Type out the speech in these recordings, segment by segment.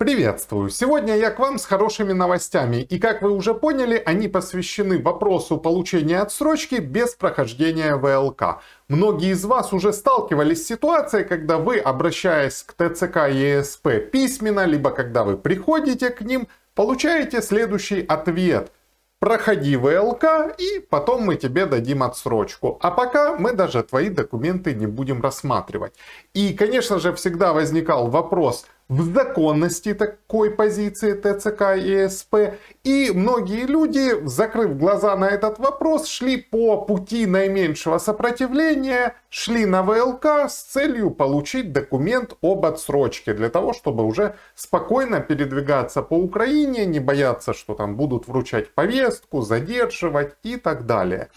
Приветствую! Сегодня я к вам с хорошими новостями, и как вы уже поняли, они посвящены вопросу получения отсрочки без прохождения ВЛК. Многие из вас уже сталкивались с ситуацией, когда вы, обращаясь к ТЦК и ЕСП письменно, либо когда вы приходите к ним, получаете следующий ответ – проходи ВЛК и потом мы тебе дадим отсрочку. А пока мы даже твои документы не будем рассматривать. И, конечно же, всегда возникал вопрос, в законности такой позиции ТЦК и СП. И многие люди, закрыв глаза на этот вопрос, шли по пути наименьшего сопротивления, шли на ВЛК с целью получить документ об отсрочке, для того, чтобы уже спокойно передвигаться по Украине, не бояться, что там будут вручать повестку, задерживать и так далее.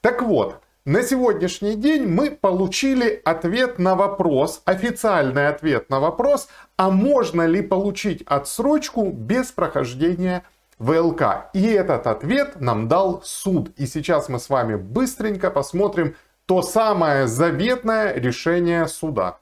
Так вот, на сегодняшний день мы получили ответ на вопрос, официальный ответ на вопрос, а можно ли получить отсрочку без прохождения ВЛК. И этот ответ нам дал суд. И сейчас мы с вами быстренько посмотрим то самое заветное решение суда.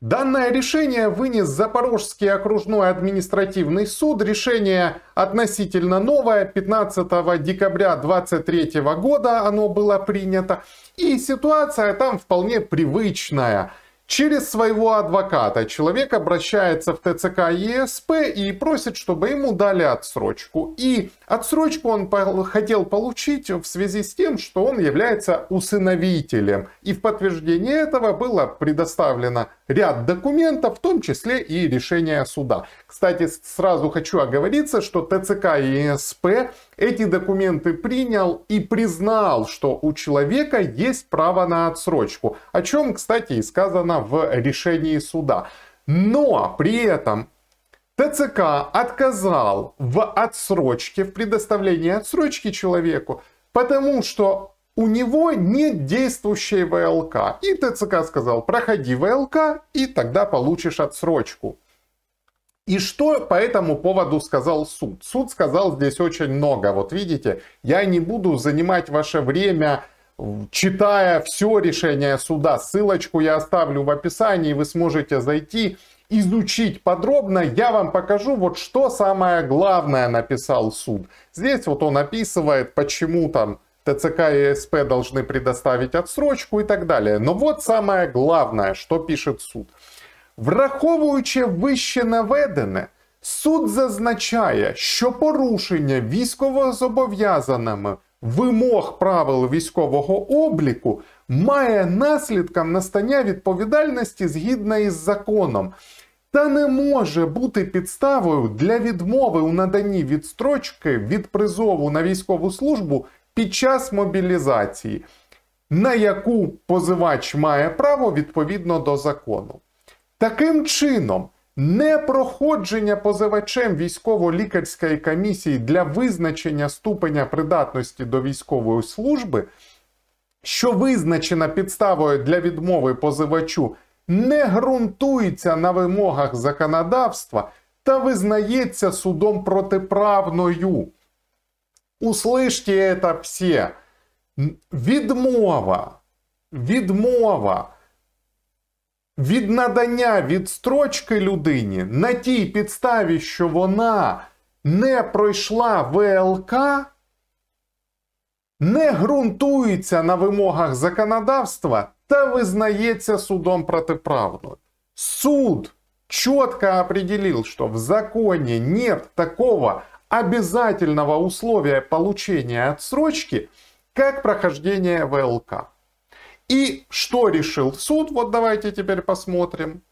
Данное решение вынес Запорожский окружной административный суд. Решение относительно новое. 15 декабря 2023 года оно было принято. И ситуация там вполне привычная. Через своего адвоката человек обращается в ТЦК ЕСП и просит, чтобы ему дали отсрочку. И отсрочку он хотел получить в связи с тем, что он является усыновителем. И в подтверждение этого было предоставлено ряд документов, в том числе и решение суда. Кстати, сразу хочу оговориться, что ТЦК и НСП эти документы принял и признал, что у человека есть право на отсрочку, о чем, кстати, и сказано в решении суда. Но при этом ТЦК отказал в отсрочке, в предоставлении отсрочки человеку, потому что у него нет действующей ВЛК. И ТЦК сказал, проходи ВЛК, и тогда получишь отсрочку. И что по этому поводу сказал суд? Суд сказал здесь очень много. Вот видите, я не буду занимать ваше время, читая все решение суда. Ссылочку я оставлю в описании, вы сможете зайти, изучить подробно. Я вам покажу, вот что самое главное написал суд. Здесь вот он описывает, почему там ТЦК и СП должны предоставить отсрочку и так далее. Но вот самое главное, что пишет суд. Враховуючи вище наведене, суд зазначає, що порушення військовозобов'язаними вимог правил військового обліку має наслідком настання відповідальності згідно із законом. Та не може бути підставою для відмови у наданні відстрочки від призову на військову службу під час мобілізації, на яку позивач має право відповідно до закону. Таким чином, непроходження позивачем військово-лікарської комісії для визначення ступеня придатності до військової служби, що визначена підставою для відмови позивачу, не ґрунтується на вимогах законодавства та визнається судом протиправною. Услышьте это все. Відмова, відмова від надання від строчки людині на тій підставі, що вона не пройшла ВЛК, не ґрунтується на вимогах законодавства та визнається судом протиправно. Суд четко определив, что в законе нет такого обязательного условия получения отсрочки, как прохождение ВЛК. И что решил суд? Вот давайте теперь посмотрим.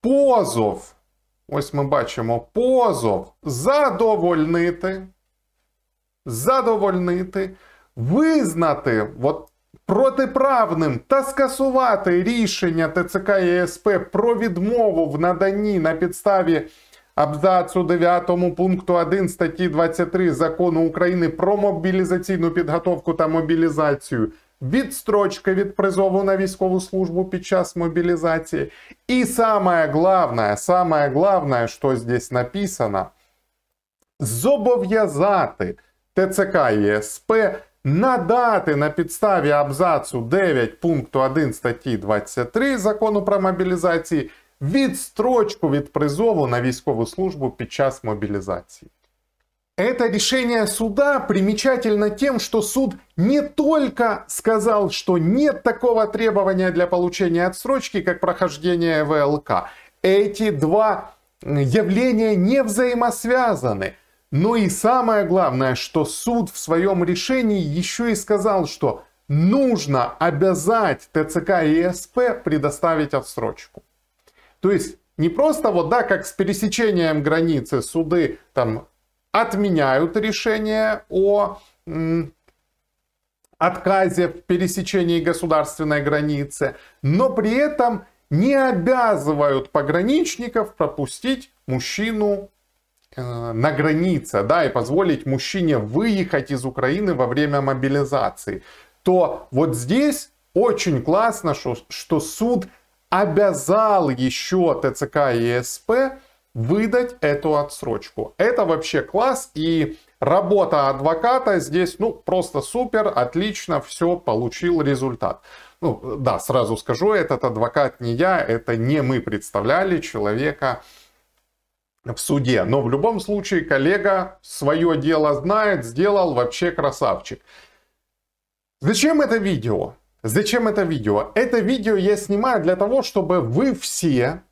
Позов. Ось ми бачимо позов задовольнити. Задовольнити, визнати от, протиправним та скасувати рішення ТЦК і ЄСП про відмову в наданні на підставі абзацу 9 пункту 1 статті 23 закону України про мобілізаційну підготовку та мобілізацію. Відстрочки від призову на військову службу під час мобілізації. І саме главное, самое главное, що здесь написано, зобов'язати ТЦК ЄСП надати на підставі абзацу 9 пункту 1 статті 23 закону про мобілізації відстрочку від призову на військову службу під час мобилизации. Это решение суда примечательно тем, что суд не только сказал, что нет такого требования для получения отсрочки, как прохождение ВЛК. Эти два явления не взаимосвязаны. Но и самое главное, что суд в своем решении еще и сказал, что нужно обязать ТЦК и СП предоставить отсрочку. То есть не просто вот, да, как с пересечением границы суды там отменяют решение о отказе в пересечении государственной границы, но при этом не обязывают пограничников пропустить мужчину э, на границе, да, и позволить мужчине выехать из Украины во время мобилизации, то вот здесь очень классно, что, что суд обязал еще ТЦК и СП выдать эту отсрочку. Это вообще класс и работа адвоката здесь, ну, просто супер, отлично, все, получил результат. Ну, да, сразу скажу, этот адвокат не я, это не мы представляли человека в суде. Но в любом случае коллега свое дело знает, сделал вообще красавчик. Зачем это видео? Зачем это видео? Это видео я снимаю для того, чтобы вы все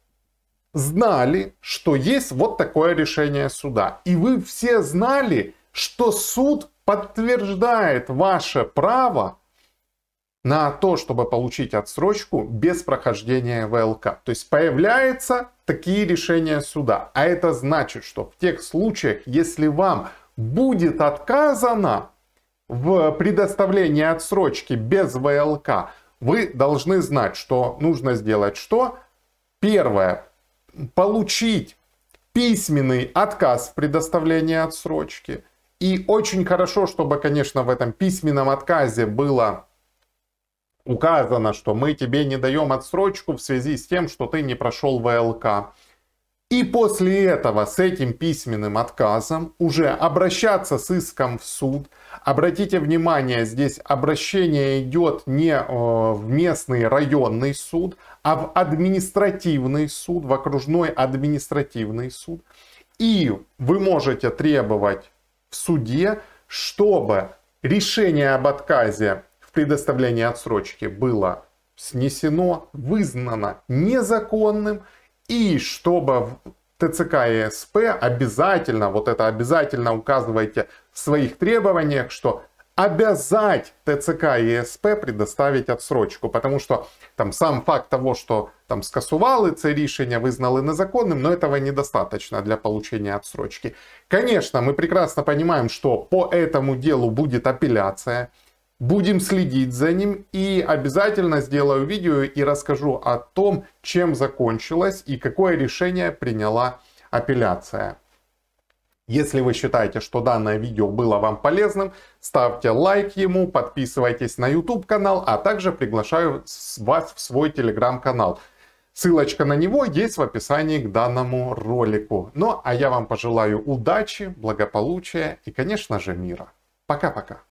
знали, что есть вот такое решение суда. И вы все знали, что суд подтверждает ваше право на то, чтобы получить отсрочку без прохождения ВЛК. То есть появляются такие решения суда. А это значит, что в тех случаях, если вам будет отказано, в предоставлении отсрочки без ВЛК, вы должны знать, что нужно сделать что? Первое. Получить письменный отказ в предоставлении отсрочки. И очень хорошо, чтобы, конечно, в этом письменном отказе было указано, что мы тебе не даем отсрочку в связи с тем, что ты не прошел ВЛК. И после этого с этим письменным отказом уже обращаться с иском в суд. Обратите внимание, здесь обращение идет не э, в местный районный суд, а в административный суд, в окружной административный суд. И вы можете требовать в суде, чтобы решение об отказе в предоставлении отсрочки было снесено, вызнано незаконным и чтобы ТЦК и СП обязательно, вот это обязательно указывайте в своих требованиях, что обязать ТЦК и СП предоставить отсрочку, потому что там сам факт того, что там это решение рішення, визнали незаконным, но этого недостаточно для получения отсрочки. Конечно, мы прекрасно понимаем, что по этому делу будет апелляция, Будем следить за ним и обязательно сделаю видео и расскажу о том, чем закончилось и какое решение приняла апелляция. Если вы считаете, что данное видео было вам полезным, ставьте лайк ему, подписывайтесь на YouTube канал, а также приглашаю вас в свой Telegram канал. Ссылочка на него есть в описании к данному ролику. Ну а я вам пожелаю удачи, благополучия и, конечно же, мира. Пока-пока.